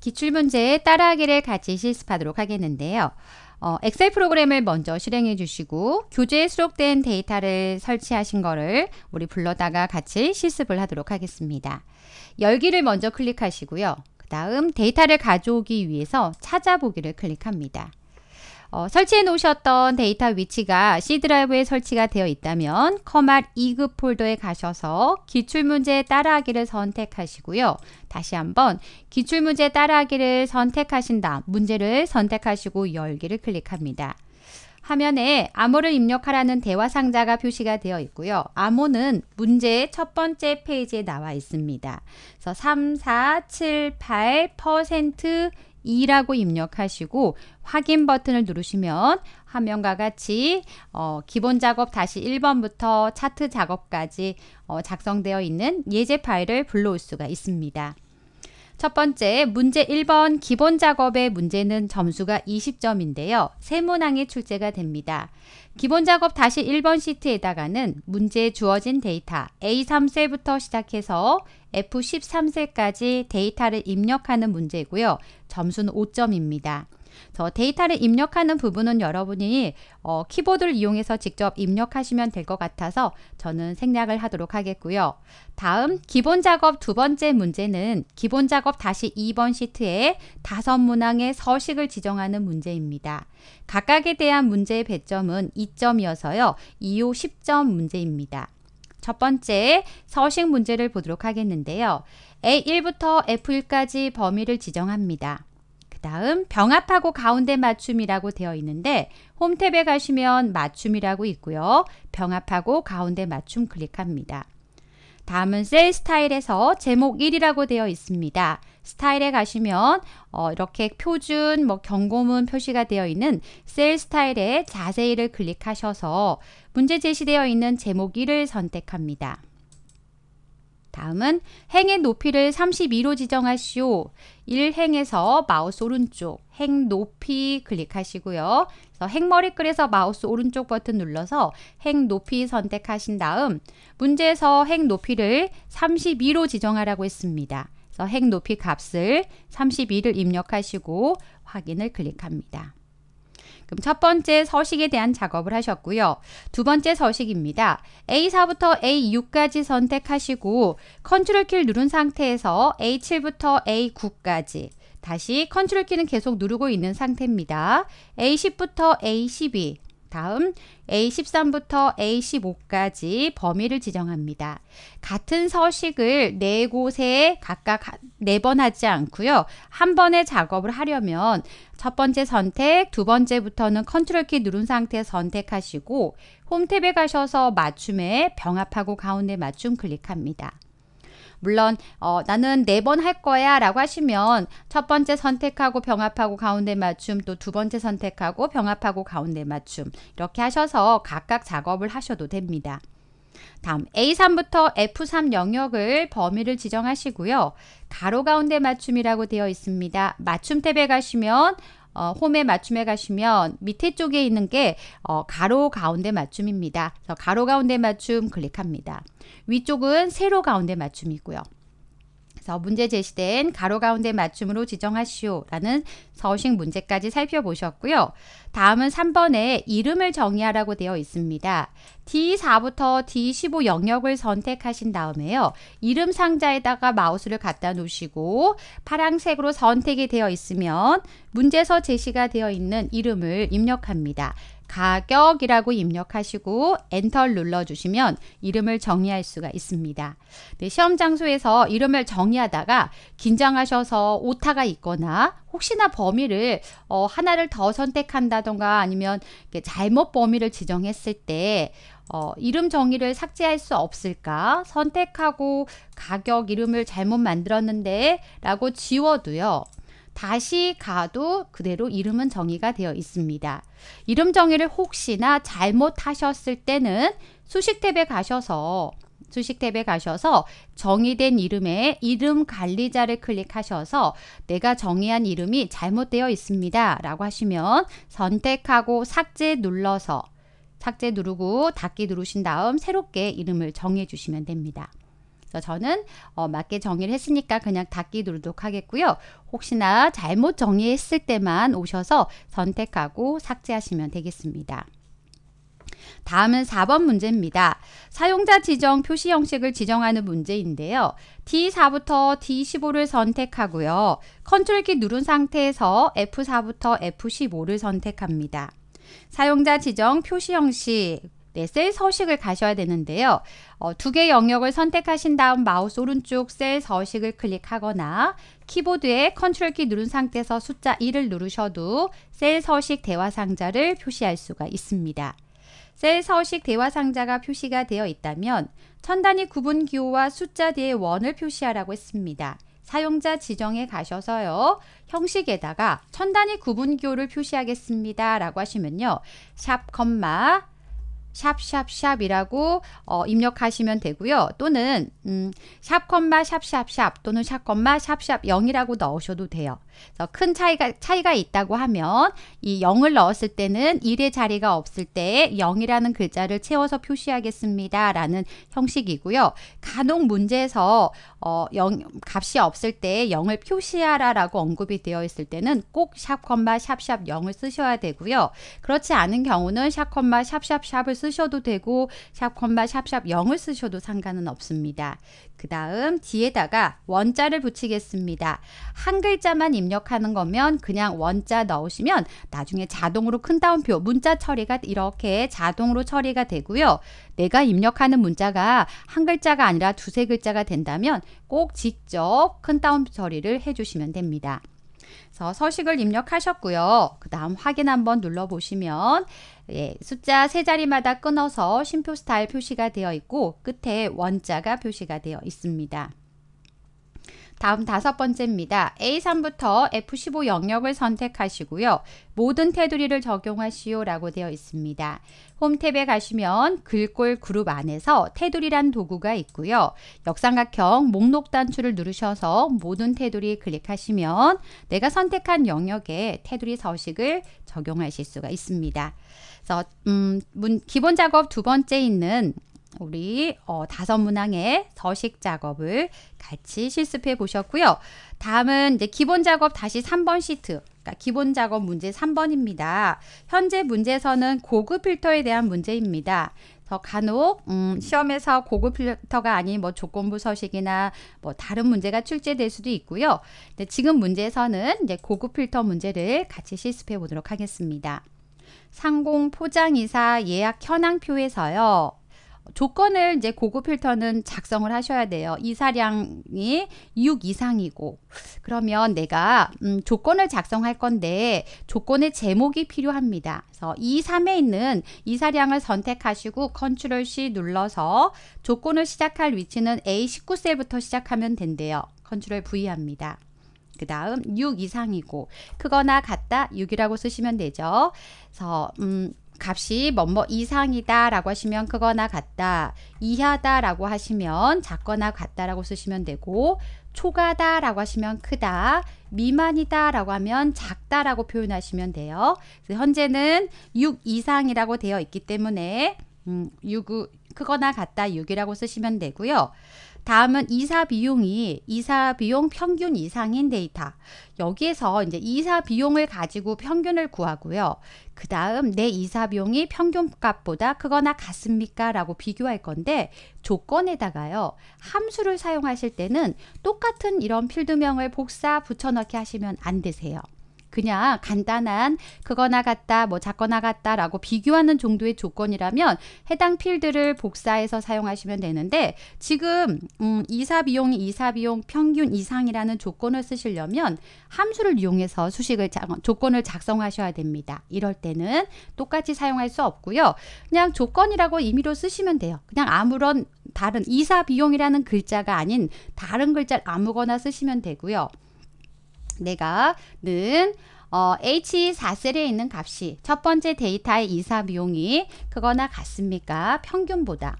기출문제 따라하기를 같이 실습하도록 하겠는데요. 어, 엑셀 프로그램을 먼저 실행해 주시고 교재에 수록된 데이터를 설치하신 거를 우리 불러다가 같이 실습을 하도록 하겠습니다. 열기를 먼저 클릭하시고요. 그 다음 데이터를 가져오기 위해서 찾아보기를 클릭합니다. 어, 설치해 놓으셨던 데이터 위치가 C 드라이브에 설치가 되어 있다면 커맛 2급 e 폴더에 가셔서 기출문제 따라하기를 선택하시고요. 다시 한번 기출문제 따라하기를 선택하신 다음 문제를 선택하시고 열기를 클릭합니다. 화면에 암호를 입력하라는 대화 상자가 표시가 되어 있고요. 암호는 문제의 첫 번째 페이지에 나와 있습니다. 그래서 3, 4, 7, 8% 2라고 입력하시고 확인 버튼을 누르시면 화면과 같이 어, 기본 작업 다시 1번부터 차트 작업까지 어, 작성되어 있는 예제 파일을 불러올 수가 있습니다. 첫 번째 문제 1번 기본 작업의 문제는 점수가 20점인데요. 세문항에 출제가 됩니다. 기본 작업 다시 1번 시트에다가는 문제에 주어진 데이터 a 3세부터 시작해서 f 1 3세까지 데이터를 입력하는 문제고요. 점수는 5점입니다. 데이터를 입력하는 부분은 여러분이 어, 키보드를 이용해서 직접 입력하시면 될 것 같아서 저는 생략을 하도록 하겠고요. 다음 기본 작업 두 번째 문제는 기본 작업 다시 2번 시트에 다섯 문항의 서식을 지정하는 문제입니다. 각각에 대한 문제의 배점은 2점이어서요. 2호 10점 문제입니다. 첫 번째 서식 문제를 보도록 하겠는데요. A1부터 F1까지 범위를 지정합니다. 그 다음 병합하고 가운데 맞춤이라고 되어 있는데 홈탭에 가시면 맞춤이라고 있고요. 병합하고 가운데 맞춤 클릭합니다. 다음은 셀 스타일에서 제목 1이라고 되어 있습니다. 스타일에 가시면 어, 이렇게 표준, 뭐 경고문 표시가 되어 있는 셀 스타일의 자세히를 클릭하셔서 문제 제시되어 있는 제목 1을 선택합니다. 다음은 행의 높이를 32로 지정하시오. 1행에서 마우스 오른쪽 행 높이 클릭하시고요. 그래서 행머리끌에서 마우스 오른쪽 버튼 눌러서 행 높이 선택하신 다음 문제에서 행 높이를 32로 지정하라고 했습니다. 그래서 행 높이 값을 32를 입력하시고 확인을 클릭합니다. 그럼 첫 번째 서식에 대한 작업을 하셨고요. 두 번째 서식입니다. A4부터 A6까지 선택하시고 컨트롤 키를 누른 상태에서 A7부터 A9까지 다시 컨트롤 키는 계속 누르고 있는 상태입니다. A10부터 A12 다음 A13부터 A15까지 범위를 지정합니다. 같은 서식을 네 곳에 각각 네 번 하지 않고요. 한 번에 작업을 하려면 첫 번째 선택, 두 번째부터는 컨트롤 키 누른 상태 선택하시고 홈 탭에 가셔서 맞춤에 병합하고 가운데 맞춤 클릭합니다. 물론 어, 나는 네 번 할 거야 라고 하시면 첫 번째 선택하고 병합하고 가운데 맞춤 또 두 번째 선택하고 병합하고 가운데 맞춤 이렇게 하셔서 각각 작업을 하셔도 됩니다. 다음 A3부터 F3 영역을 범위를 지정하시고요. 가로 가운데 맞춤이라고 되어 있습니다. 맞춤 탭에 가시면 어, 홈에 맞춤에 가시면 밑에 쪽에 있는 게 어, 가로 가운데 맞춤입니다. 그래서 가로 가운데 맞춤 클릭합니다. 위쪽은 세로 가운데 맞춤이고요. 그래서 문제 제시된 가로 가운데 맞춤으로 지정하시오라는 서식 문제까지 살펴보셨고요. 다음은 3번에 이름을 정의하라고 되어 있습니다. D4부터 D15 영역을 선택하신 다음에요. 이름 상자에다가 마우스를 갖다 놓으시고 파란색으로 선택이 되어 있으면 문제서 제시가 되어 있는 이름을 입력합니다. 가격이라고 입력하시고 엔터를 눌러주시면 이름을 정의할 수가 있습니다. 네, 시험 장소에서 이름을 정의하다가 긴장하셔서 오타가 있거나 혹시나 범위를 어, 하나를 더 선택한다던가 아니면 잘못 범위를 지정했을 때 어, 이름 정의를 삭제할 수 없을까 선택하고 가격 이름을 잘못 만들었는데 라고 지워도요 다시 가도 그대로 이름은 정의가 되어 있습니다. 이름 정의를 혹시나 잘못하셨을 때는 수식 탭에 가셔서 수식 탭에 가셔서 정의된 이름에 이름 관리자를 클릭하셔서 내가 정의한 이름이 잘못되어 있습니다. 라고 하시면 선택하고 삭제 눌러서 삭제 누르고 닫기 누르신 다음 새롭게 이름을 정해 주시면 됩니다. 그래서 저는 어, 맞게 정리를 했으니까 그냥 닫기 누르도록 하겠고요. 혹시나 잘못 정리했을 때만 오셔서 선택하고 삭제하시면 되겠습니다. 다음은 4번 문제입니다. 사용자 지정 표시 형식을 지정하는 문제인데요. D4부터 D15를 선택하고요. 컨트롤 키 누른 상태에서 F4부터 F15를 선택합니다. 사용자 지정 표시 형식 네, 셀 서식을 가셔야 되는데요. 어, 두개 영역을 선택하신 다음 마우스 오른쪽 셀 서식을 클릭하거나 키보드에 컨트롤 키 누른 상태에서 숫자 1을 누르셔도 셀 서식 대화 상자를 표시할 수가 있습니다. 셀 서식 대화 상자가 표시가 되어 있다면 천 단위 구분 기호와 숫자 뒤에 원을 표시하라고 했습니다. 사용자 지정에 가셔서요. 형식에다가 천 단위 구분 기호를 표시하겠습니다. 라고 하시면요. 샵, 컴마 샵샵샵이라고 어, 입력하시면 되고요. 또는 음, 샵 콤마 샵샵샵 또는 샵 콤마 샵샵 0이라고 넣으셔도 돼요. 그래서 큰 차이가 차이가 있다고 하면 이 0을 넣었을 때는 1의 자리가 없을 때 0이라는 글자를 채워서 표시하겠습니다라는 형식이고요. 간혹 문제에서 어, 0, 값이 없을 때 0을 표시하라 라고 언급이 되어 있을 때는 꼭샵컴마 샵샵 0을 쓰셔야 되고요. 그렇지 않은 경우는 샵컴마 샵샵샵을 쓰셔도 되고 샵컴마 샵샵 0을 쓰셔도 상관은 없습니다. 그 다음 뒤에다가 원자를 붙이겠습니다. 한 글자만 입력하는 거면 그냥 원자 넣으시면 나중에 자동으로 큰 따옴표 문자 처리가 이렇게 자동으로 처리가 되고요. 내가 입력하는 문자가 한 글자가 아니라 두세 글자가 된다면 꼭 직접 큰 따옴표 처리를 해주시면 됩니다. 그래서 서식을 입력하셨고요. 그 다음 확인 한번 눌러보시면 예, 숫자 세 자리마다 끊어서 심표 스타일 표시가 되어 있고 끝에 원자가 표시가 되어 있습니다. 다음 다섯 번째입니다. A3부터 F15 영역을 선택하시고요. 모든 테두리를 적용하시오 라고 되어 있습니다. 홈탭에 가시면 글꼴 그룹 안에서 테두리란 도구가 있고요. 역삼각형 목록 단추를 누르셔서 모든 테두리 클릭하시면 내가 선택한 영역에 테두리 서식을 적용하실 수가 있습니다. 그래서 음, 문, 기본 작업 두 번째 있는 우리 어, 다섯 문항의 서식 작업을 같이 실습해 보셨고요. 다음은 이제 기본 작업 다시 3번 시트. 그러니까 기본 작업 문제 3번입니다. 현재 문제에서는 고급 필터에 대한 문제입니다. 간혹 음, 시험에서 고급 필터가 아닌 뭐 조건부 서식이나 뭐 다른 문제가 출제될 수도 있고요. 근데 지금 문제에서는 이제 고급 필터 문제를 같이 실습해 보도록 하겠습니다. 상공 포장이사 예약 현황표에서요. 조건을 이제 고급 필터는 작성을 하셔야 돼요. 이사량이 6 이상이고 그러면 내가 음, 조건을 작성할 건데 조건의 제목이 필요합니다. 그래서 2, 3에 있는 이사량을 선택하시고 컨트롤 C 눌러서 조건을 시작할 위치는 A19셀부터 시작하면 된대요. 컨트롤 V 합니다. 그 다음 6 이상이고 크거나 같다 6이라고 쓰시면 되죠. 그래서 음, 값이 뭐 뭐 이상이다 라고 하시면 크거나 같다 이하다 라고 하시면 작거나 같다 라고 쓰시면 되고 초과다 라고 하시면 크다 미만이다 라고 하면 작다 라고 표현하시면 돼요 현재는 6 이상이라고 되어 있기 때문에 음, 6, 크거나 같다 6이라고 쓰시면 되고요 다음은 이사 비용이 이사 비용 평균 이상인 데이터. 여기에서 이제 이사 비용을 가지고 평균을 구하고요. 그 다음 내 이사 비용이 평균값보다 크거나 같습니까? 라고 비교할 건데 조건에다가요. 함수를 사용하실 때는 똑같은 이런 필드명을 복사 붙여넣기 하시면 안 되세요. 그냥 간단한 그거나 같다 뭐 작거나 같다라고 비교하는 정도의 조건이라면 해당 필드를 복사해서 사용하시면 되는데 지금 음, 이사 비용이 이사 비용 평균 이상이라는 조건을 쓰시려면 함수를 이용해서 수식을 조건을 작성하셔야 됩니다. 이럴 때는 똑같이 사용할 수 없고요. 그냥 조건이라고 임의로 쓰시면 돼요. 그냥 아무런 다른 이사 비용이라는 글자가 아닌 다른 글자를 아무거나 쓰시면 되고요. 내가는 어, H4셀에 있는 값이 첫 번째 데이터의 이사 비용이 그거나 같습니까? 평균보다.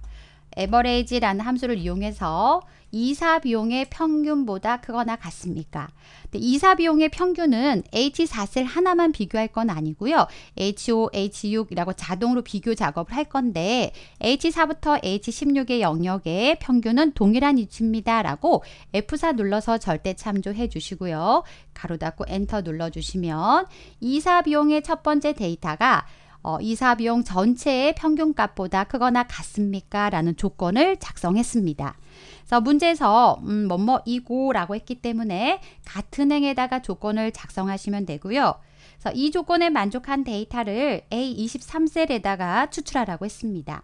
에버레이지라는 함수를 이용해서 이사 비용의 평균보다 크거나 같습니까? 이사 비용의 평균은 H4셀 하나만 비교할 건 아니고요. H5, H6이라고 자동으로 비교 작업을 할 건데 H4부터 H16의 영역의 평균은 동일한 위치입니다. 라고 F4 눌러서 절대 참조해 주시고요. 가로 닫고 엔터 눌러 주시면 이사 비용의 첫 번째 데이터가 어, 이사 비용 전체의 평균값보다 크거나 같습니까? 라는 조건을 작성했습니다. 그래서 문제에서 음, 뭐뭐이고 라고 했기 때문에 같은 행에다가 조건을 작성하시면 되고요. 그래서 이 조건에 만족한 데이터를 A23셀에다가 추출하라고 했습니다.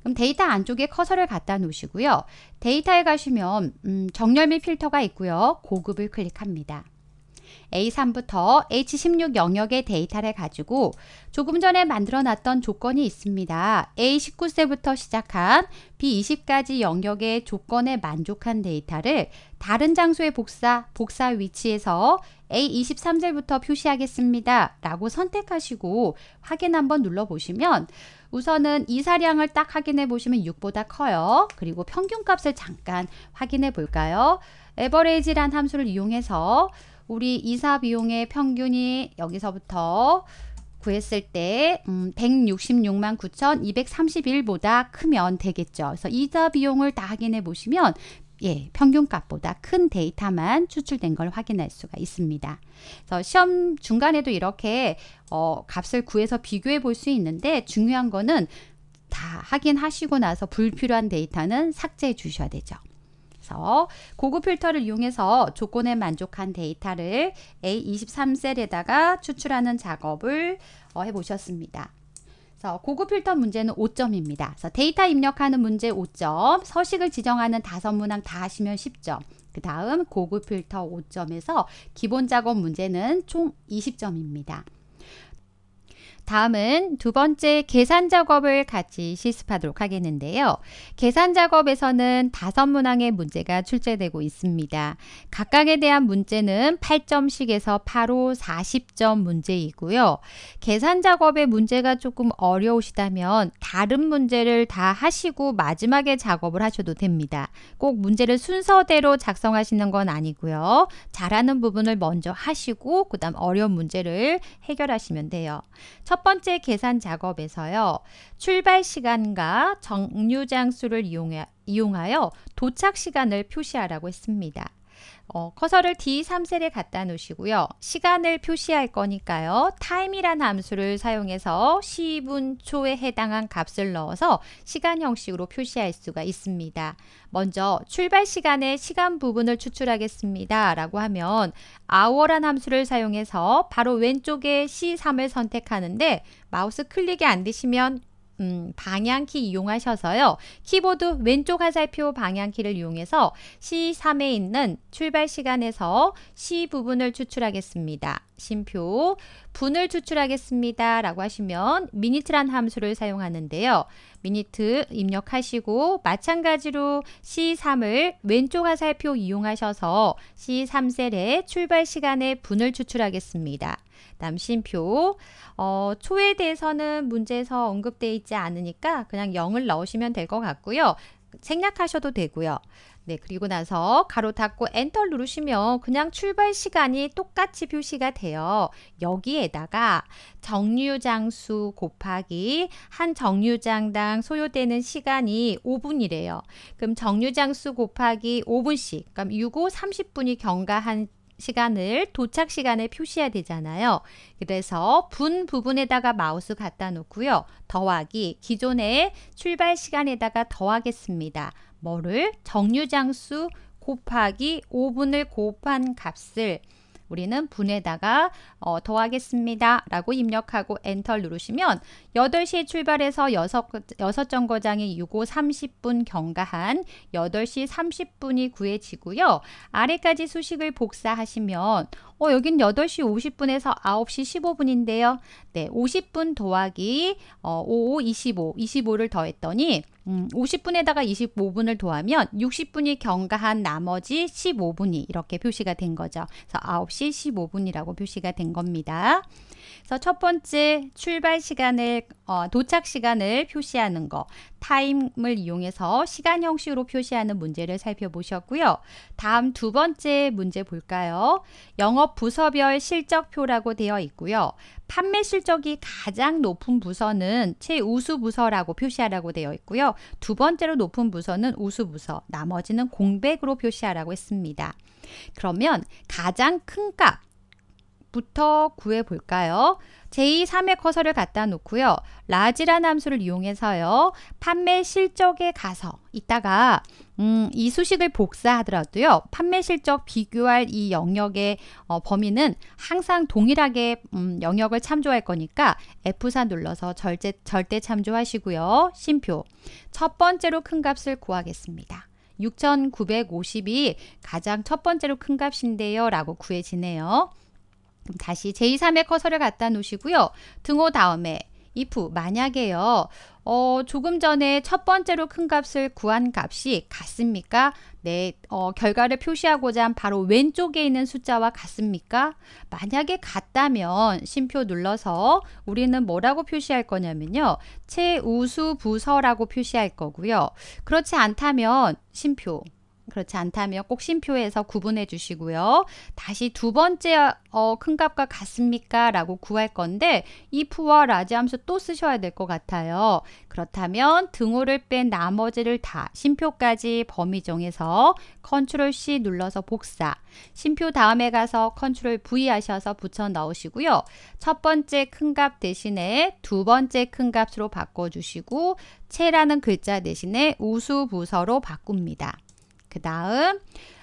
그럼 데이터 안쪽에 커서를 갖다 놓으시고요. 데이터에 가시면 음, 정렬 및 필터가 있고요. 고급을 클릭합니다. A3부터 H16 영역의 데이터를 가지고 조금 전에 만들어 놨던 조건이 있습니다. A19세부터 시작한 B20까지 영역의 조건에 만족한 데이터를 다른 장소의 복사, 복사 위치에서 A23절부터 표시하겠습니다. 라고 선택하시고 확인 한번 눌러보시면 우선은 이사량을 딱 확인해 보시면 6보다 커요. 그리고 평균값을 잠깐 확인해 볼까요? 에버레이지란 함수를 이용해서 우리 이사 비용의 평균이 여기서부터 구했을 때 166만 음, 9,231보다 크면 되겠죠. 그래서 이자 비용을 다 확인해 보시면 예, 평균값보다 큰 데이터만 추출된 걸 확인할 수가 있습니다. 그래서 시험 중간에도 이렇게 어, 값을 구해서 비교해 볼 수 있는데 중요한 거는 다 확인하시고 나서 불필요한 데이터는 삭제해 주셔야 되죠. 그서 고급 필터를 이용해서 조건에 만족한 데이터를 A23셀에다가 추출하는 작업을 어, 해보셨습니다. 그래서 고급 필터 문제는 5점입니다. 그래서 데이터 입력하는 문제 5점, 서식을 지정하는 다 문항 다 하시면 10점, 그 다음 고급 필터 5점에서 기본 작업 문제는 총 20점입니다. 다음은 두 번째 계산 작업을 같이 실습하도록 하겠는데요. 계산 작업에서는 다섯 문항의 문제가 출제되고 있습니다. 각각에 대한 문제는 8점씩에서 8호 40점 문제이고요. 계산 작업의 문제가 조금 어려우시다면 다른 문제를 다 하시고 마지막에 작업을 하셔도 됩니다. 꼭 문제를 순서대로 작성하시는 건 아니고요. 잘하는 부분을 먼저 하시고 그 다음 어려운 문제를 해결하시면 돼요. 첫첫 번째 계산 작업에서요. 출발 시간과 정류 장수를 이용하, 이용하여 도착 시간을 표시하라고 했습니다. 어, 커서를 D3셀에 갖다 놓으시고요. 시간을 표시할 거니까요. t i m e 이라 함수를 사용해서 시분초에 해당한 값을 넣어서 시간 형식으로 표시할 수가 있습니다. 먼저 출발 시간의 시간 부분을 추출하겠습니다. 라고 하면 hour란 함수를 사용해서 바로 왼쪽에 C3을 선택하는데 마우스 클릭이 안 되시면 음, 방향키 이용하셔서요. 키보드 왼쪽 화살표 방향키를 이용해서 C3에 있는 출발 시간에서 C 부분을 추출하겠습니다. 심표 분을 추출하겠습니다. 라고 하시면 미니트란 함수를 사용하는데요. 미니트 입력하시고 마찬가지로 C3을 왼쪽 화살표 이용하셔서 C3셀의 출발 시간에 분을 추출하겠습니다. 남신표 어, 초에 대해서는 문제에서 언급되어 있지 않으니까 그냥 0을 넣으시면 될 것 같고요. 생략하셔도 되고요. 네, 그리고 나서 가로 닫고 엔터 누르시면 그냥 출발 시간이 똑같이 표시가 돼요. 여기에다가 정류장수 곱하기 한 정류장당 소요되는 시간이 5분이래요. 그럼 정류장수 곱하기 5분씩, 그럼 6, 5, 30분이 경과한 시간을 도착 시간에 표시해야 되잖아요. 그래서 분 부분에다가 마우스 갖다 놓고요. 더하기 기존의 출발 시간에다가 더하겠습니다. 뭐를? 정류장수 곱하기 5분을 곱한 값을 우리는 분에다가 어, 더하겠습니다. 라고 입력하고 엔터 누르시면 8시에 출발해서 6, 6정거장이 6호 30분 경과한 8시 30분이 구해지고요. 아래까지 수식을 복사하시면 어, 여긴 8시 50분에서 9시 15분인데요. 네, 50분 더하기 어, 5, 25, 25를 더했더니 음, 50분에다가 25분을 더하면 60분이 경과한 나머지 15분이 이렇게 표시가 된 거죠. 그래서 9시 15분이라고 표시가 된 겁니다. 그래서 첫 번째 출발 시간을 어, 도착 시간을 표시하는 거, 타임을 이용해서 시간 형식으로 표시하는 문제를 살펴보셨고요. 다음 두 번째 문제 볼까요? 영업 부서별 실적표라고 되어 있고요. 판매 실적이 가장 높은 부서는 최우수 부서라고 표시하라고 되어 있고요. 두 번째로 높은 부서는 우수 부서, 나머지는 공백으로 표시하라고 했습니다. 그러면 가장 큰 값, 부터 구해 볼까요? 제2, 3의 커서를 갖다 놓고요. 라지란 함수를 이용해서요. 판매 실적에 가서 이따가 음, 이 수식을 복사하더라도요. 판매 실적 비교할 이 영역의 어, 범위는 항상 동일하게 음, 영역을 참조할 거니까 F4 눌러서 절제, 절대 참조하시고요. 심표. 첫 번째로 큰 값을 구하겠습니다. 6,950이 가장 첫 번째로 큰 값인데요. 라고 구해지네요. 그럼 음, 다시 제2, 3의 커서를 갖다 놓으시고요. 등호 다음에 if 만약에요. 어, 조금 전에 첫 번째로 큰 값을 구한 값이 같습니까? 네, 어, 결과를 표시하고자 한 바로 왼쪽에 있는 숫자와 같습니까? 만약에 같다면 심표 눌러서 우리는 뭐라고 표시할 거냐면요. 최우수 부서라고 표시할 거고요. 그렇지 않다면 심표 그렇지 않다면 꼭 심표에서 구분해 주시고요. 다시 두 번째 어, 큰 값과 같습니까? 라고 구할 건데 if와 라지 함수 또 쓰셔야 될 것 같아요. 그렇다면 등호를 뺀 나머지를 다 심표까지 범위 정해서 컨트롤 C 눌러서 복사 심표 다음에 가서 컨트롤 V 하셔서 붙여 넣으시고요. 첫 번째 큰 값 대신에 두 번째 큰 값으로 바꿔주시고 채라는 글자 대신에 우수 부서로 바꿉니다. 그 다음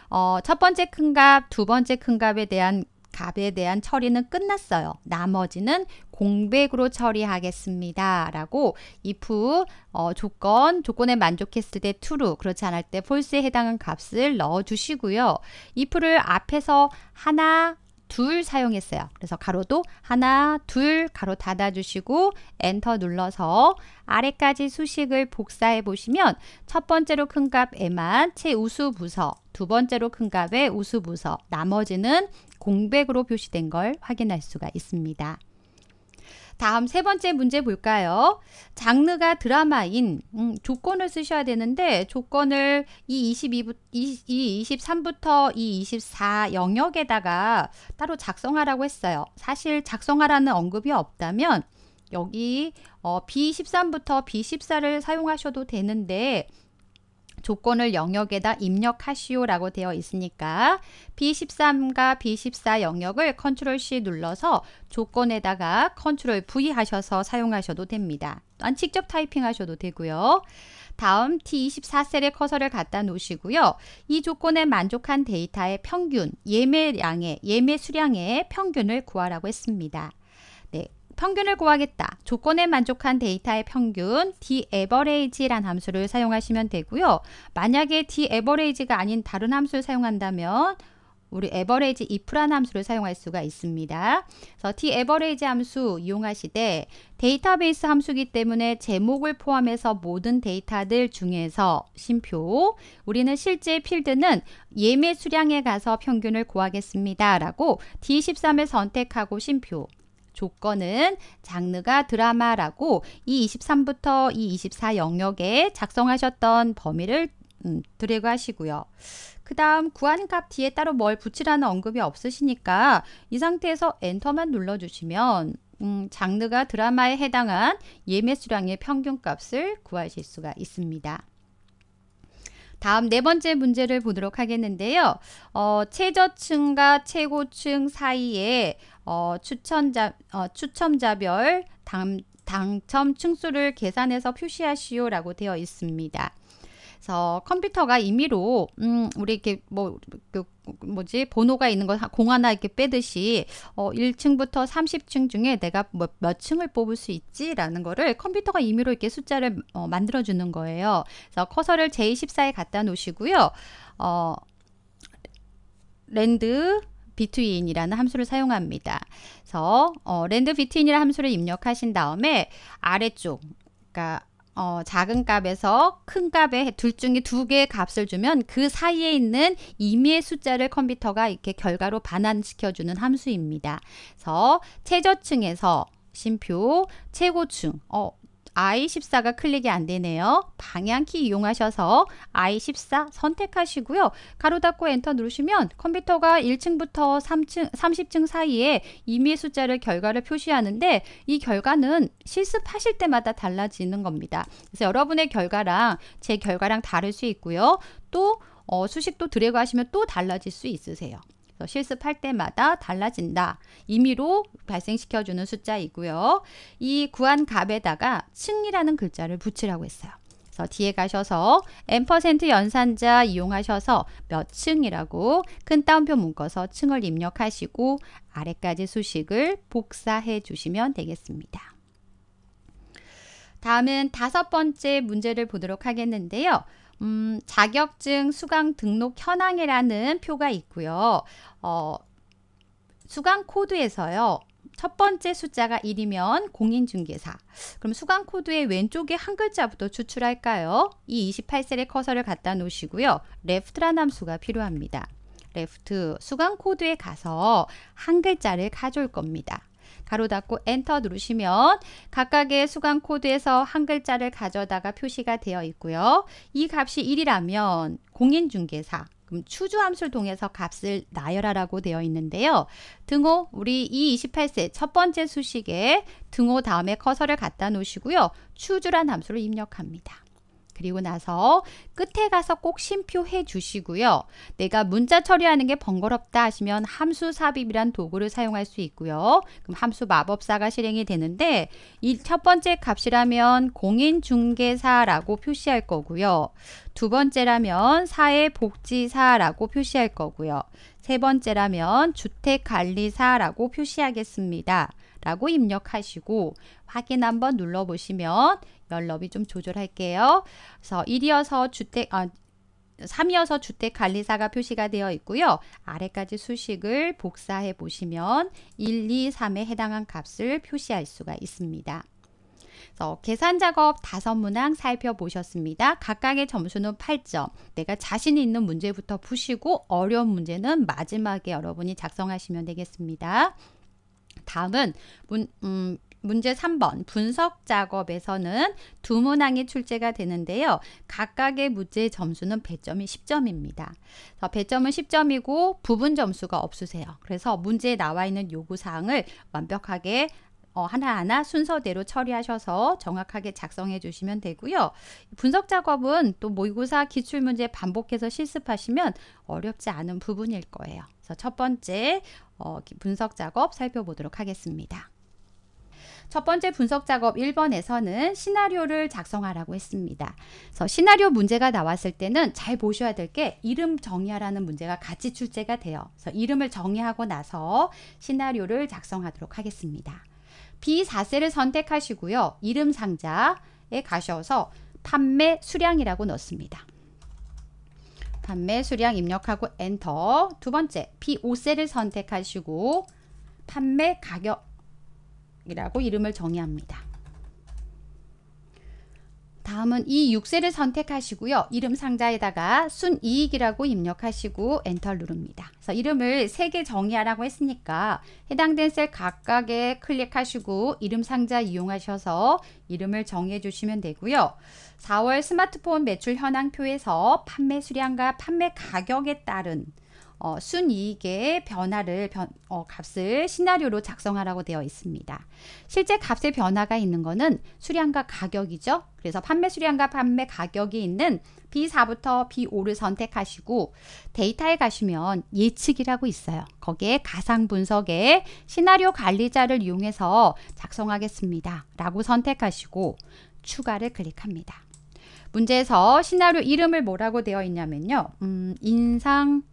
어, 첫 번째 큰 값, 두 번째 큰 값에 대한 값에 대한 처리는 끝났어요. 나머지는 공백으로 처리하겠습니다. 라고 if 어, 조건, 조건에 만족했을 때 true, 그렇지 않을 때 false에 해당한 값을 넣어주시고요. if를 앞에서 하나, 둘 사용했어요. 그래서 가로도 하나, 둘 가로 닫아주시고 엔터 눌러서 아래까지 수식을 복사해 보시면 첫 번째로 큰 값에만 최우수 부서, 두 번째로 큰 값의 우수 부서, 나머지는 공백으로 표시된 걸 확인할 수가 있습니다. 다음 세 번째 문제 볼까요? 장르가 드라마인 음, 조건을 쓰셔야 되는데 조건을 이 22부 이, 이 23부터 이 24 영역에다가 따로 작성하라고 했어요. 사실 작성하라는 언급이 없다면 여기 어, B13부터 B14를 사용하셔도 되는데 조건을 영역에다 입력하시오라고 되어 있으니까 B13과 B14 영역을 컨트롤 C 눌러서 조건에다가 컨트롤 V 하셔서 사용하셔도 됩니다. 또한 직접 타이핑하셔도 되고요. 다음 T24셀에 커서를 갖다 놓으시고요. 이 조건에 만족한 데이터의 평균, 예매량의, 예매 수량의 평균을 구하라고 했습니다. 네, 평균을 구하겠다. 조건에 만족한 데이터의 평균 daverage란 함수를 사용하시면 되고요. 만약에 daverage가 아닌 다른 함수를 사용한다면 우리 average if라는 함수를 사용할 수가 있습니다. 그래서 taverage 함수 이용하시되 데이터베이스 함수기 때문에 제목을 포함해서 모든 데이터들 중에서 심표 우리는 실제 필드는 예매 수량에 가서 평균을 구하겠습니다. 라고 D13을 선택하고 심표 조건은 장르가 드라마라고 이 23부터 이 24 영역에 작성하셨던 범위를 음, 드래그 하시고요. 그 다음 구한값 뒤에 따로 뭘 붙이라는 언급이 없으시니까 이 상태에서 엔터만 눌러주시면 음, 장르가 드라마에 해당한 예매 수량의 평균값을 구하실 수가 있습니다. 다음 네 번째 문제를 보도록 하겠는데요. 어, 최저층과 최고층 사이에 어, 추천자, 어, 추첨자별 당, 당첨 층수를 계산해서 표시하시오라고 되어 있습니다. 그래서 컴퓨터가 임의로 음 우리 이렇게 뭐 그, 뭐지 번호가 있는 거공 하나 이렇게 빼듯이 어 1층부터 30층 중에 내가 뭐, 몇 층을 뽑을 수 있지라는 거를 컴퓨터가 임의로 이렇게 숫자를 어, 만들어 주는 거예요. 그래서 커서를 J14에 갖다 놓으시고요. 어 랜드 between이라는 함수를 사용합니다. 그래서 어, 랜드 between이라는 함수를 입력하신 다음에 아래쪽 그러니까 어, 작은 값에서 큰 값에 둘 중에 두 개의 값을 주면 그 사이에 있는 임의의 숫자를 컴퓨터가 이렇게 결과로 반환시켜주는 함수입니다. 그래서 최저층에서 심표, 최고층, 어, I14가 클릭이 안 되네요. 방향키 이용하셔서 I14 선택하시고요. 가로 닫고 엔터 누르시면 컴퓨터가 1층부터 3층, 30층 사이에 임의 숫자를 결과를 표시하는데 이 결과는 실습하실 때마다 달라지는 겁니다. 그래서 여러분의 결과랑 제 결과랑 다를 수 있고요. 또 어, 수식도 드래그 하시면 또 달라질 수 있으세요. 어, 실습할 때마다 달라진다. 임의로 발생시켜주는 숫자이고요. 이 구한 값에다가 층이라는 글자를 붙이라고 했어요. 그래서 뒤에 가셔서 n% 연산자 이용하셔서 몇 층이라고 큰 따옴표 묶어서 층을 입력하시고 아래까지 수식을 복사해 주시면 되겠습니다. 다음은 다섯 번째 문제를 보도록 하겠는데요. 음, 자격증 수강 등록 현황이라는 표가 있고요. 어, 수강 코드에서요. 첫 번째 숫자가 1이면 공인중개사. 그럼 수강 코드의 왼쪽에 한 글자부터 추출할까요? 이 28셀에 커서를 갖다 놓으시고요. 레프트란 함수가 필요합니다. 레프트 수강 코드에 가서 한 글자를 가져올 겁니다. 가로 닫고 엔터 누르시면 각각의 수강 코드에서 한 글자를 가져다가 표시가 되어 있고요. 이 값이 1이라면 공인중개사 그럼 추주 함수를 통해서 값을 나열하라고 되어 있는데요. 등호 우리 e 이 28세 첫 번째 수식에 등호 다음에 커서를 갖다 놓으시고요. 추주란 함수를 입력합니다. 그리고 나서 끝에 가서 꼭 심표해 주시고요. 내가 문자 처리하는 게 번거롭다 하시면 함수 삽입이란 도구를 사용할 수 있고요. 그럼 함수 마법사가 실행이 되는데 이 첫 번째 값이라면 공인중개사라고 표시할 거고요. 두 번째라면 사회복지사라고 표시할 거고요. 세 번째라면 주택관리사라고 표시하겠습니다. 라고 입력하시고 확인 한번 눌러보시면 널널이 좀 조절할게요. 그래서 1이어서 주택, 아, 3이어서 주택관리사가 표시가 되어 있고요. 아래까지 수식을 복사해 보시면 1, 2, 3에 해당한 값을 표시할 수가 있습니다. 그래서 계산 작업 다섯 문항 살펴보셨습니다. 각각의 점수는 8점. 내가 자신 있는 문제부터 푸시고 어려운 문제는 마지막에 여러분이 작성하시면 되겠습니다. 다음은 문, 음, 문제 3번 분석 작업에서는 두 문항이 출제가 되는데요. 각각의 문제 점수는 배점이 10점입니다. 배점은 10점이고 부분 점수가 없으세요. 그래서 문제에 나와 있는 요구사항을 완벽하게 어, 하나하나 순서대로 처리하셔서 정확하게 작성해 주시면 되고요. 분석 작업은 또 모의고사 기출문제 반복해서 실습하시면 어렵지 않은 부분일 거예요. 그래서 첫 번째 어, 분석 작업 살펴보도록 하겠습니다. 첫 번째 분석 작업 1번에서는 시나리오를 작성하라고 했습니다. 그래서 시나리오 문제가 나왔을 때는 잘 보셔야 될 게 이름 정의하라는 문제가 같이 출제가 돼요. 그래서 이름을 정의하고 나서 시나리오를 작성하도록 하겠습니다. B4세를 선택하시고요. 이름 상자에 가셔서 판매 수량이라고 넣습니다. 판매 수량 입력하고 엔터 두 번째 B5세를 선택하시고 판매 가격 이라고 이름을 정의합니다. 다음은 이 6세를 선택하시고요. 이름 상자에다가 순이익이라고 입력하시고 엔터 누릅니다. 그래서 이름을 3개 정의하라고 했으니까 해당된 셀 각각에 클릭하시고 이름 상자 이용하셔서 이름을 정해 주시면 되고요. 4월 스마트폰 매출 현황표에서 판매 수량과 판매 가격에 따른 어, 순이익의 변화를 변, 어, 값을 시나리오로 작성하라고 되어 있습니다. 실제 값의 변화가 있는 것은 수량과 가격이죠. 그래서 판매 수량과 판매 가격이 있는 B4부터 B5를 선택하시고 데이터에 가시면 예측이라고 있어요. 거기에 가상 분석에 시나리오 관리자를 이용해서 작성하겠습니다. 라고 선택하시고 추가를 클릭합니다. 문제에서 시나리오 이름을 뭐라고 되어 있냐면요. 음, 인상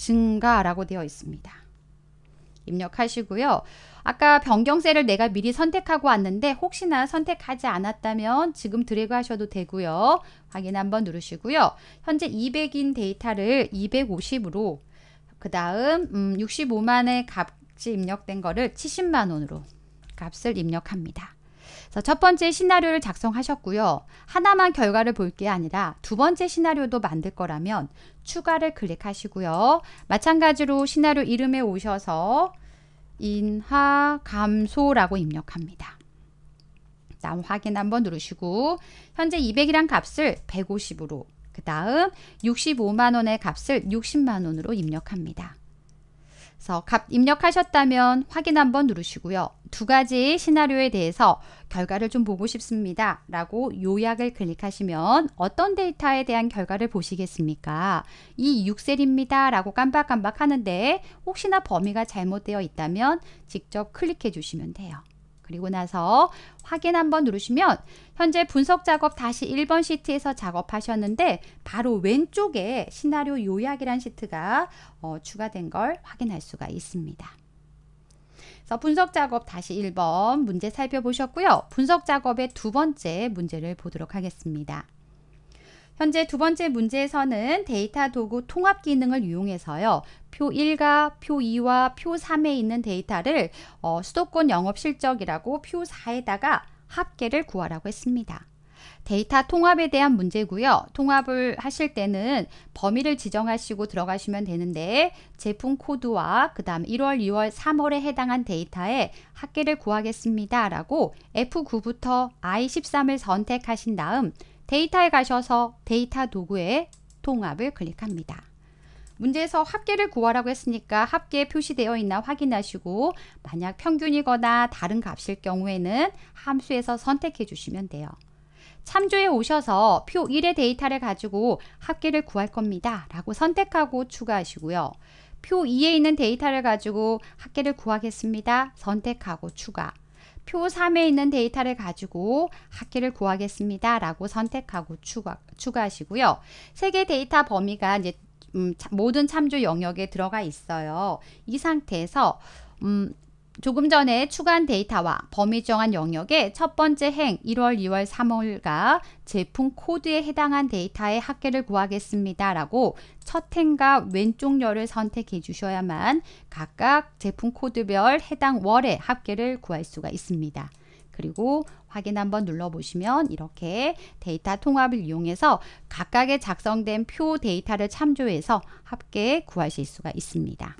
증가라고 되어 있습니다. 입력하시고요. 아까 변경세를 내가 미리 선택하고 왔는데 혹시나 선택하지 않았다면 지금 드래그 하셔도 되고요. 확인 한번 누르시고요. 현재 200인 데이터를 250으로 그 다음 음, 65만의 값이 입력된 거를 70만원으로 값을 입력합니다. 그래서 첫 번째 시나리오를 작성하셨고요. 하나만 결과를 볼 게 아니라 두 번째 시나리오도 만들 거라면 추가를 클릭하시고요. 마찬가지로 시나리오 이름에 오셔서 인하 감소라고 입력합니다. 다음 확인 한번 누르시고 현재 200이란 값을 150으로 그 다음 65만원의 값을 60만원으로 입력합니다. 그래서 값 입력하셨다면 확인 한번 누르시고요. 두 가지 시나리오에 대해서 결과를 좀 보고 싶습니다. 라고 요약을 클릭하시면 어떤 데이터에 대한 결과를 보시겠습니까? 이 6셀입니다. 라고 깜박깜박 하는데 혹시나 범위가 잘못되어 있다면 직접 클릭해 주시면 돼요. 그리고 나서 확인 한번 누르시면 현재 분석 작업 다시 1번 시트에서 작업하셨는데 바로 왼쪽에 시나리오 요약이란 시트가 어, 추가된 걸 확인할 수가 있습니다. 그래서 분석 작업 다시 1번 문제 살펴보셨고요. 분석 작업의 두 번째 문제를 보도록 하겠습니다. 현재 두 번째 문제에서는 데이터 도구 통합 기능을 이용해서요. 표 1과 표 2와 표 3에 있는 데이터를 어, 수도권 영업 실적이라고 표 4에다가 합계를 구하라고 했습니다. 데이터 통합에 대한 문제고요. 통합을 하실 때는 범위를 지정하시고 들어가시면 되는데 제품 코드와 그 다음 1월, 2월, 3월에 해당한 데이터에 합계를 구하겠습니다. 라고 F9부터 I13을 선택하신 다음 데이터에 가셔서 데이터 도구에 통합을 클릭합니다. 문제에서 합계를 구하라고 했으니까 합계 에 표시되어 있나 확인하시고 만약 평균이거나 다른 값일 경우에는 함수에서 선택해 주시면 돼요. 참조에 오셔서 표 1의 데이터를 가지고 합계를 구할 겁니다. 라고 선택하고 추가하시고요. 표 2에 있는 데이터를 가지고 합계를 구하겠습니다. 선택하고 추가. 표 3에 있는 데이터를 가지고 학기를 구하겠습니다. 라고 선택하고 추가, 추가하시고요. 세 개 데이터 범위가 이제 음, 모든 참조 영역에 들어가 있어요. 이 상태에서 음, 조금 전에 추가한 데이터와 범위 정한 영역의 첫 번째 행 1월, 2월, 3월과 제품 코드에 해당한 데이터의 합계를 구하겠습니다. 라고 첫 행과 왼쪽 열을 선택해 주셔야만 각각 제품 코드별 해당 월의 합계를 구할 수가 있습니다. 그리고 확인 한번 눌러보시면 이렇게 데이터 통합을 이용해서 각각의 작성된 표 데이터를 참조해서 합계 구하실 수가 있습니다.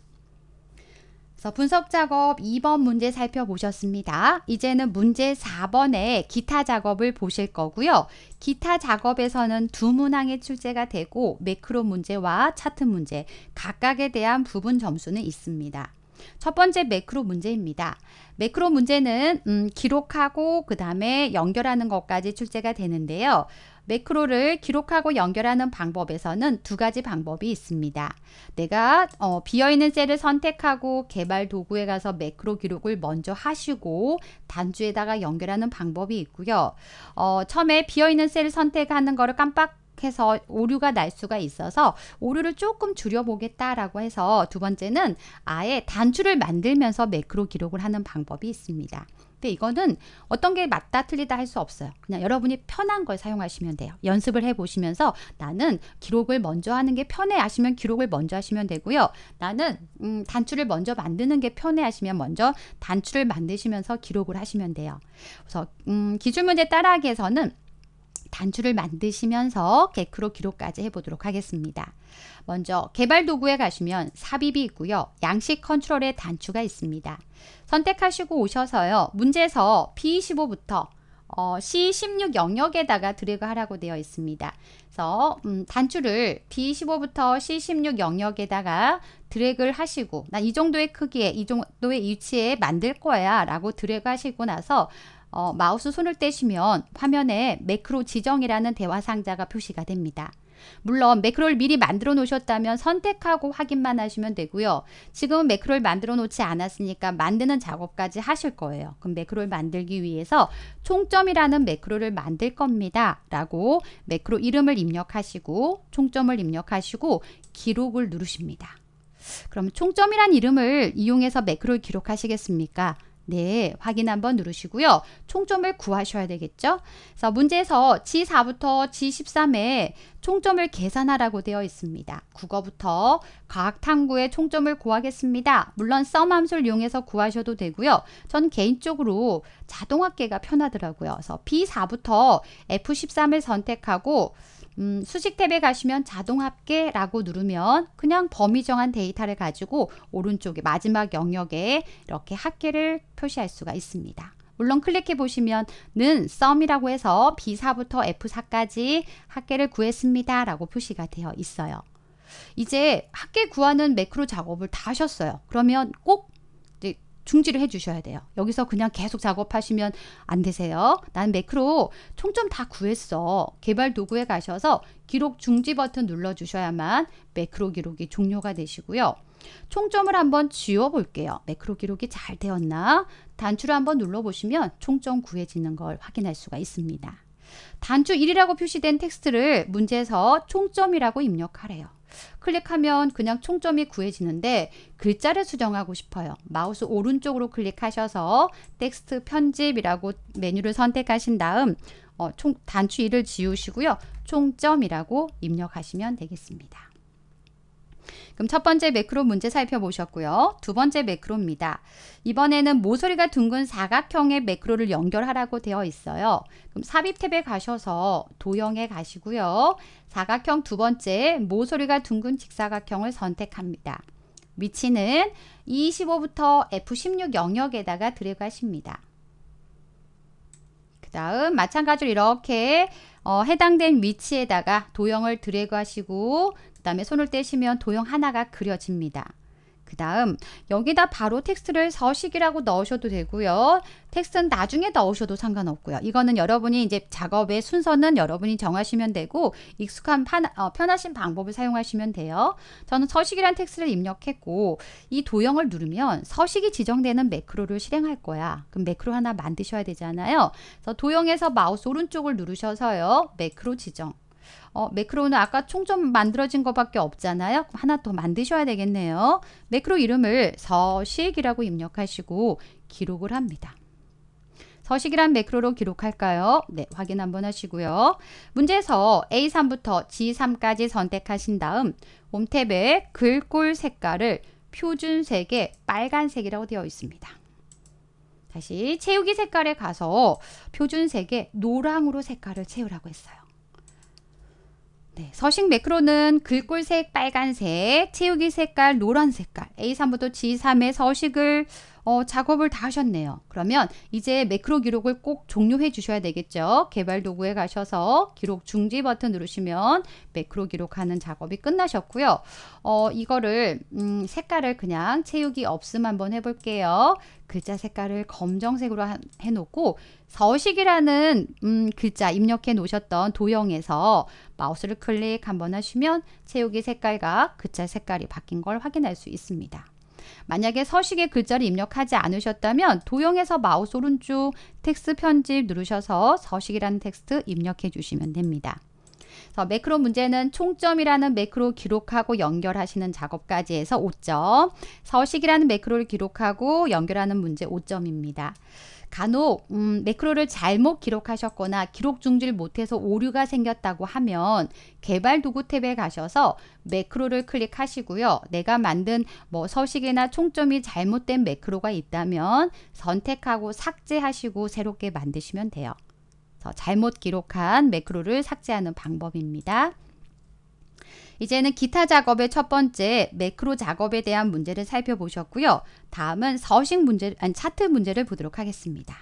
그래서 분석 작업 2번 문제 살펴보셨습니다. 이제는 문제 4번의 기타 작업을 보실 거고요. 기타 작업에서는 두 문항의 출제가 되고 매크로 문제와 차트 문제 각각에 대한 부분 점수는 있습니다. 첫 번째 매크로 문제입니다. 매크로 문제는 음, 기록하고 그 다음에 연결하는 것까지 출제가 되는데요. 매크로를 기록하고 연결하는 방법에서는 두 가지 방법이 있습니다. 내가 어, 비어있는 셀을 선택하고 개발 도구에 가서 매크로 기록을 먼저 하시고 단주에다가 연결하는 방법이 있고요. 어, 처음에 비어있는 셀을 선택하는 거를 깜빡 해서 오류가 날 수가 있어서 오류를 조금 줄여보겠다라고 해서 두 번째는 아예 단추를 만들면서 매크로 기록을 하는 방법이 있습니다. 근데 이거는 어떤 게 맞다 틀리다 할 수 없어요. 그냥 여러분이 편한 걸 사용하시면 돼요. 연습을 해보시면서 나는 기록을 먼저 하는 게 편해 하시면 기록을 먼저 하시면 되고요. 나는 음, 단추를 먼저 만드는 게 편해 하시면 먼저 단추를 만드시면서 기록을 하시면 돼요. 그래서 음, 기출문제 따라하기에서는 단추를 만드시면서 개크로 기록까지 해보도록 하겠습니다. 먼저 개발 도구에 가시면 삽입이 있고요. 양식 컨트롤의 단추가 있습니다. 선택하시고 오셔서요. 문제서 에 b 1 5부터 어, C16 영역에다가 드래그 하라고 되어 있습니다. 그래서 음, 단추를 B15부터 C16 영역에다가 드래그를 하시고 난 이 정도의 크기에 이 정도의 위치에 만들 거야 라고 드래그 하시고 나서 어, 마우스 손을 떼시면 화면에 매크로 지정이라는 대화 상자가 표시가 됩니다. 물론 매크로를 미리 만들어 놓으셨다면 선택하고 확인만 하시면 되고요. 지금은 매크로를 만들어 놓지 않았으니까 만드는 작업까지 하실 거예요. 그럼 매크로를 만들기 위해서 총점이라는 매크로를 만들 겁니다. 라고 매크로 이름을 입력하시고 총점을 입력하시고 기록을 누르십니다. 그럼 총점이란 이름을 이용해서 매크로를 기록하시겠습니까? 네, 확인 한번 누르시고요. 총점을 구하셔야 되겠죠? 자, 문제에서 G4부터 G13에 총점을 계산하라고 되어 있습니다. 국어부터 과학 탐구에 총점을 구하겠습니다. 물론 썸 함수를 이용해서 구하셔도 되고요. 전 개인적으로 자동합계가 편하더라고요. 그래서 B4부터 F13을 선택하고 음, 수식 탭에 가시면 자동 합계라고 누르면 그냥 범위 정한 데이터를 가지고 오른쪽에 마지막 영역에 이렇게 합계를 표시할 수가 있습니다. 물론 클릭해 보시면은 썸이라고 해서 B4부터 F4까지 합계를 구했습니다. 라고 표시가 되어 있어요. 이제 합계 구하는 매크로 작업을 다 하셨어요. 그러면 꼭 중지를 해주셔야 돼요. 여기서 그냥 계속 작업하시면 안 되세요. 난 매크로 총점 다 구했어. 개발 도구에 가셔서 기록 중지 버튼 눌러주셔야만 매크로 기록이 종료가 되시고요. 총점을 한번 지워볼게요. 매크로 기록이 잘 되었나? 단추를 한번 눌러보시면 총점 구해지는 걸 확인할 수가 있습니다. 단추 1이라고 표시된 텍스트를 문제에서 총점이라고 입력하래요. 클릭하면 그냥 총점이 구해지는데 글자를 수정하고 싶어요. 마우스 오른쪽으로 클릭하셔서 텍스트 편집이라고 메뉴를 선택하신 다음 어, 총 단추 1을 지우시고요. 총점이라고 입력하시면 되겠습니다. 그럼 첫 번째 매크로 문제 살펴보셨고요. 두 번째 매크로입니다. 이번에는 모서리가 둥근 사각형의 매크로를 연결하라고 되어 있어요. 그럼 삽입 탭에 가셔서 도형에 가시고요. 사각형 두 번째 모서리가 둥근 직사각형을 선택합니다. 위치는 E25부터 F16 영역에다가 드래그 하십니다그 다음 마찬가지로 이렇게 어, 해당된 위치에다가 도형을 드래그 하시고 그 다음에 손을 떼시면 도형 하나가 그려집니다. 그 다음 여기다 바로 텍스트를 서식이라고 넣으셔도 되고요. 텍스트는 나중에 넣으셔도 상관없고요. 이거는 여러분이 이제 작업의 순서는 여러분이 정하시면 되고 익숙한 판, 어, 편하신 방법을 사용하시면 돼요. 저는 서식이라는 텍스트를 입력했고 이 도형을 누르면 서식이 지정되는 매크로를 실행할 거야. 그럼 매크로 하나 만드셔야 되잖아요. 그래서 도형에서 마우스 오른쪽을 누르셔서요. 매크로 지정 어, 매크로는 아까 총점 만들어진 것밖에 없잖아요. 하나 더 만드셔야 되겠네요. 매크로 이름을 서식이라고 입력하시고 기록을 합니다. 서식이란 매크로로 기록할까요? 네, 확인 한번 하시고요. 문제에서 A3부터 G3까지 선택하신 다음 홈탭에 글꼴 색깔을 표준색의 빨간색이라고 되어 있습니다. 다시 채우기 색깔에 가서 표준색의 노랑으로 색깔을 채우라고 했어요. 네, 서식 매크로는 글꼴색 빨간색, 채우기 색깔 노란 색깔 A3부터 G3의 서식을 어, 작업을 다 하셨네요. 그러면 이제 매크로 기록을 꼭 종료해 주셔야 되겠죠. 개발 도구에 가셔서 기록 중지 버튼 누르시면 매크로 기록하는 작업이 끝나셨고요. 어, 이거를 음, 색깔을 그냥 채우기 없음 한번 해볼게요. 글자 색깔을 검정색으로 해놓고 서식이라는 음, 글자 입력해 놓으셨던 도형에서 마우스를 클릭 한번 하시면 채우기 색깔과 글자 색깔이 바뀐 걸 확인할 수 있습니다. 만약에 서식의 글자를 입력하지 않으셨다면 도형에서 마우스 오른쪽 텍스트 편집 누르셔서 서식이라는 텍스트 입력해 주시면 됩니다. 그래서 매크로 문제는 총점이라는 매크로 기록하고 연결하시는 작업까지 해서 5점, 서식이라는 매크로를 기록하고 연결하는 문제 5점입니다. 간혹 음, 매크로를 잘못 기록하셨거나 기록 중지를 못해서 오류가 생겼다고 하면 개발 도구 탭에 가셔서 매크로를 클릭하시고요. 내가 만든 뭐 서식이나 총점이 잘못된 매크로가 있다면 선택하고 삭제하시고 새롭게 만드시면 돼요. 잘못 기록한 매크로를 삭제하는 방법입니다. 이제는 기타 작업의 첫 번째 매크로 작업에 대한 문제를 살펴보셨고요. 다음은 서식 문제, 아니 차트 문제를 보도록 하겠습니다.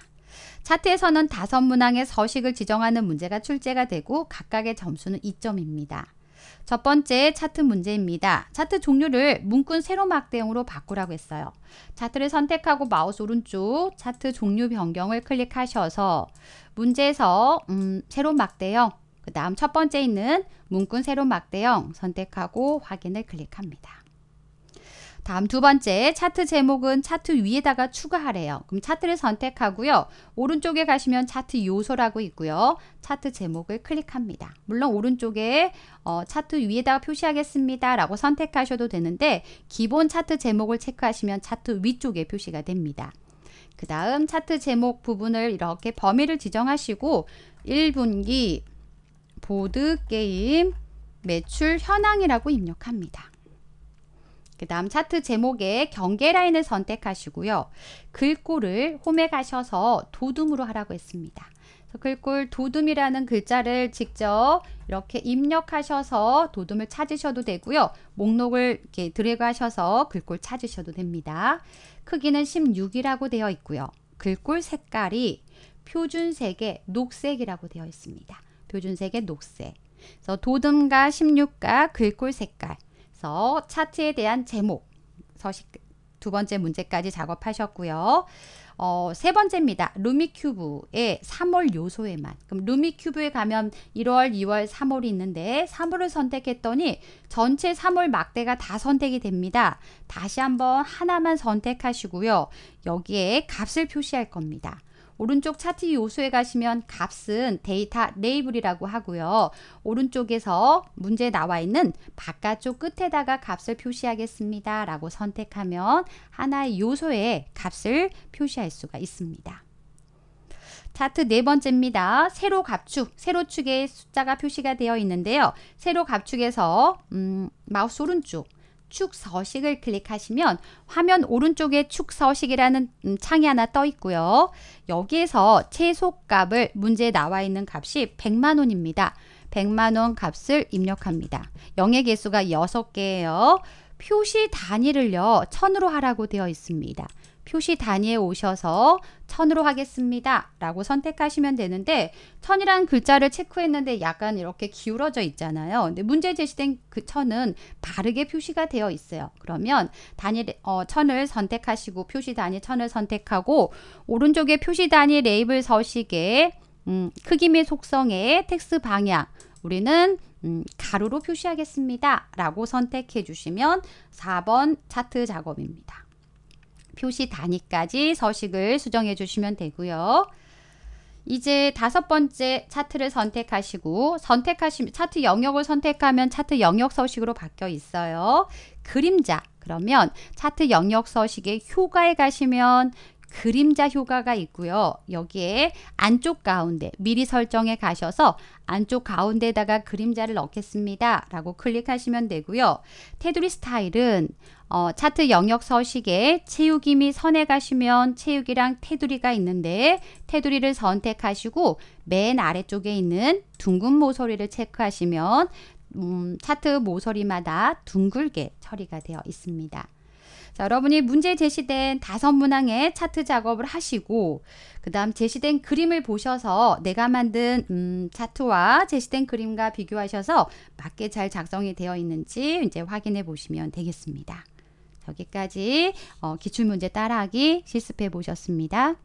차트에서는 다섯 문항의 서식을 지정하는 문제가 출제가 되고 각각의 점수는 2점입니다. 첫 번째 차트 문제입니다. 차트 종류를 문군 세로막 대형으로 바꾸라고 했어요. 차트를 선택하고 마우스 오른쪽 차트 종류 변경을 클릭하셔서 문제에서 음, 세로막 대형 그 다음 첫 번째 있는 문구 새로 막대형 선택하고 확인을 클릭합니다. 다음 두 번째 차트 제목은 차트 위에다가 추가하래요. 그럼 차트를 선택하고요. 오른쪽에 가시면 차트 요소라고 있고요. 차트 제목을 클릭합니다. 물론 오른쪽에 어, 차트 위에다가 표시하겠습니다. 라고 선택하셔도 되는데 기본 차트 제목을 체크하시면 차트 위쪽에 표시가 됩니다. 그 다음 차트 제목 부분을 이렇게 범위를 지정하시고 1분기 보드게임 매출 현황이라고 입력합니다. 그 다음 차트 제목에 경계 라인을 선택하시고요. 글꼴을 홈에 가셔서 도둠으로 하라고 했습니다. 글꼴 도둠이라는 글자를 직접 이렇게 입력하셔서 도둠을 찾으셔도 되고요. 목록을 이렇게 드래그 하셔서 글꼴 찾으셔도 됩니다. 크기는 16이라고 되어 있고요. 글꼴 색깔이 표준색의 녹색이라고 되어 있습니다. 표준색의 녹색. 그래서 도듬과 16가 글꼴 색깔. 그래서 차트에 대한 제목 서식 두 번째 문제까지 작업하셨고요. 어, 세 번째입니다. 루미큐브의 3월 요소에만. 그럼 루미큐브에 가면 1월, 2월, 3월이 있는데 3월을 선택했더니 전체 3월 막대가 다 선택이 됩니다. 다시 한번 하나만 선택하시고요. 여기에 값을 표시할 겁니다. 오른쪽 차트 요소에 가시면 값은 데이터 레이블이라고 하고요. 오른쪽에서 문제 나와 있는 바깥쪽 끝에다가 값을 표시하겠습니다. 라고 선택하면 하나의 요소에 값을 표시할 수가 있습니다. 차트 네 번째입니다. 세로 갑축, 세로 축에 숫자가 표시가 되어 있는데요. 세로 갑축에서 음, 마우스 오른쪽 축서식을 클릭하시면 화면 오른쪽에 축서식이라는 음, 창이 하나 떠 있고요. 여기에서 최소값을 문제에 나와 있는 값이 100만원입니다. 100만원 값을 입력합니다. 영의 개수가 6개예요. 표시 단위를요. 0으로 하라고 되어 있습니다. 표시 단위에 오셔서 천으로 하겠습니다. 라고 선택하시면 되는데 천이라는 글자를 체크했는데 약간 이렇게 기울어져 있잖아요. 근데 문제 제시된 그 천은 바르게 표시가 되어 있어요. 그러면 단위 어, 천을 선택하시고 표시 단위 천을 선택하고 오른쪽에 표시 단위 레이블 서식에 음, 크기 및 속성에 텍스 방향 우리는 음, 가로로 표시하겠습니다. 라고 선택해 주시면 4번 차트 작업입니다. 표시 단위까지 서식을 수정해 주시면 되고요. 이제 다섯 번째 차트를 선택하시고 선택하시 차트 영역을 선택하면 차트 영역 서식으로 바뀌어 있어요. 그림자 그러면 차트 영역 서식의 효과에 가시면 그림자 효과가 있고요. 여기에 안쪽 가운데 미리 설정에 가셔서 안쪽 가운데다가 에 그림자를 넣겠습니다. 라고 클릭하시면 되고요. 테두리 스타일은 어, 차트 영역 서식에 채우기 및 선에 가시면 채우기랑 테두리가 있는데 테두리를 선택하시고 맨 아래쪽에 있는 둥근 모서리를 체크하시면 음, 차트 모서리마다 둥글게 처리가 되어 있습니다. 자, 여러분이 문제 제시된 다섯 문항의 차트 작업을 하시고 그 다음 제시된 그림을 보셔서 내가 만든 음, 차트와 제시된 그림과 비교하셔서 맞게 잘 작성이 되어 있는지 이제 확인해 보시면 되겠습니다. 여기까지 어, 기출문제 따라하기 실습해 보셨습니다.